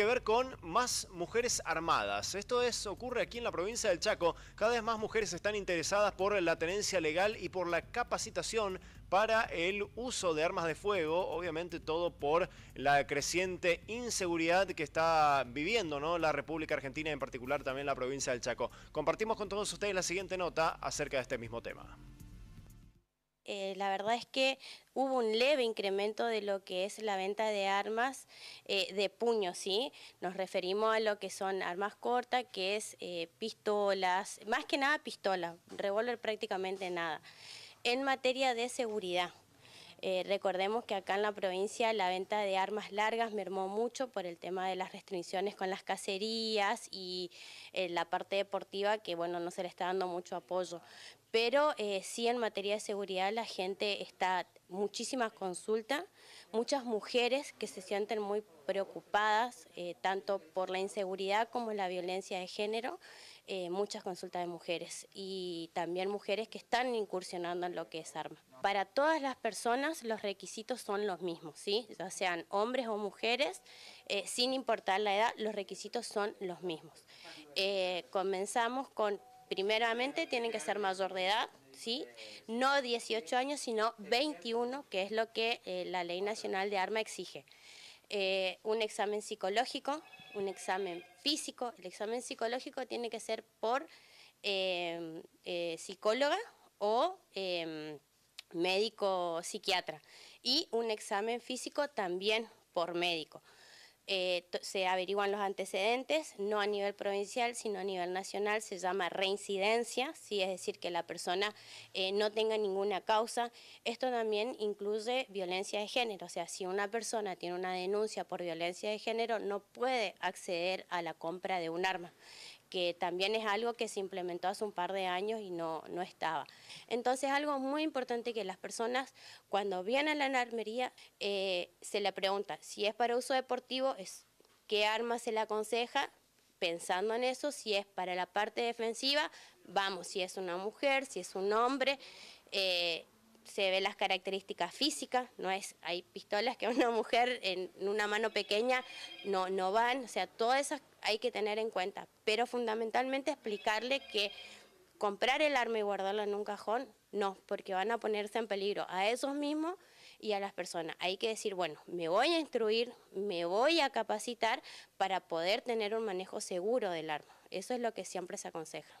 que ver con más mujeres armadas. Esto es, ocurre aquí en la provincia del Chaco. Cada vez más mujeres están interesadas por la tenencia legal y por la capacitación para el uso de armas de fuego. Obviamente todo por la creciente inseguridad que está viviendo ¿no? la República Argentina, en particular también la provincia del Chaco. Compartimos con todos ustedes la siguiente nota acerca de este mismo tema. Eh, la verdad es que hubo un leve incremento de lo que es la venta de armas eh, de puño, ¿sí? Nos referimos a lo que son armas cortas, que es eh, pistolas, más que nada pistola, revólver prácticamente nada, en materia de seguridad. Eh, recordemos que acá en la provincia la venta de armas largas mermó mucho por el tema de las restricciones con las cacerías y eh, la parte deportiva que bueno no se le está dando mucho apoyo. Pero eh, sí en materia de seguridad la gente está muchísimas consultas, muchas mujeres que se sienten muy preocupadas, eh, tanto por la inseguridad como la violencia de género, eh, muchas consultas de mujeres y también mujeres que están incursionando en lo que es arma. Para todas las personas los requisitos son los mismos, ya sean hombres o mujeres, eh, sin importar la edad, los requisitos son los mismos. comenzamos con, primeramente, tienen que ser mayor de edad, ¿sí? No 18 años, sino 21, que es lo que eh, la Ley Nacional de arma exige. Eh, un examen psicológico, un examen físico. El examen psicológico tiene que ser por em, eh, psicóloga o em, médico psiquiatra. Y un examen físico también por médico. Eh, se averiguan los antecedentes, no a nivel provincial, sino a nivel nacional, se llama reincidencia, ¿sí? es decir, que la persona eh, no tenga ninguna causa. Esto también incluye violencia de género, o sea, si una persona tiene una denuncia por violencia de género, no puede acceder a la compra de un arma que también es algo que se implementó hace un par de años y no, no estaba. Entonces algo muy importante que las personas cuando vienen a la armería eh, se le pregunta si es para uso deportivo, qué arma se le aconseja, pensando en eso, si es para la parte defensiva, vamos, si es una mujer, si es un hombre. Eh, se ve las características físicas, no es, hay pistolas que una mujer en una mano pequeña no, no van, o sea, todas esas hay que tener en cuenta, pero fundamentalmente explicarle que comprar el arma y guardarla en un cajón, no, porque van a ponerse en peligro a esos mismos y a las personas. Hay que decir, bueno, me voy a instruir, me voy a capacitar para poder tener un manejo seguro del arma. Eso es lo que siempre se aconseja.